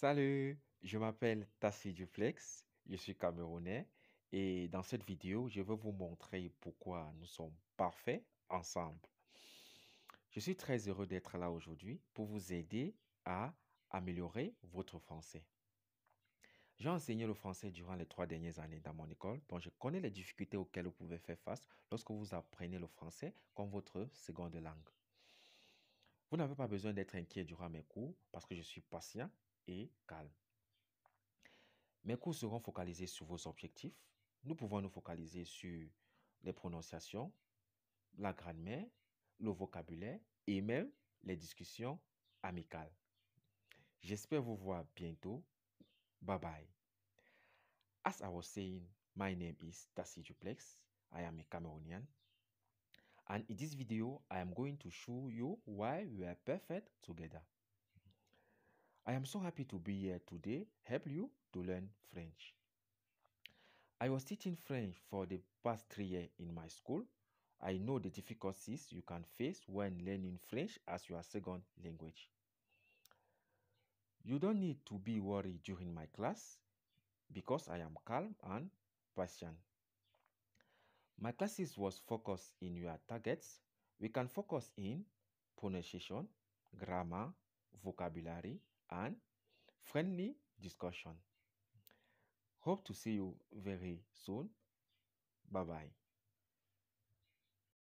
Salut, je m'appelle Tassi Duflex, je suis camerounais et dans cette vidéo, je vais vous montrer pourquoi nous sommes parfaits ensemble. Je suis très heureux d'être là aujourd'hui pour vous aider à améliorer votre français. J'ai enseigné le français durant les trois dernières années dans mon école, donc je connais les difficultés auxquelles vous pouvez faire face lorsque vous apprenez le français comme votre seconde langue. Vous n'avez pas besoin d'être inquiet durant mes cours parce que je suis patient calme. Mes cours seront focalisés sur vos objectifs. Nous pouvons nous focaliser sur les prononciations, la grammaire, le vocabulaire et même les discussions amicales. J'espère vous voir bientôt. Bye bye. As I was saying, my name is Tasi Duplex. I am a Cameroonian. And in this video, I am going to show you why we are perfect together. I am so happy to be here today, help you to learn French. I was teaching French for the past three years in my school. I know the difficulties you can face when learning French as your second language. You don't need to be worried during my class because I am calm and patient. My classes was focused in your targets. We can focus in pronunciation, grammar, vocabulary, and friendly discussion. Hope to see you very soon. Bye bye.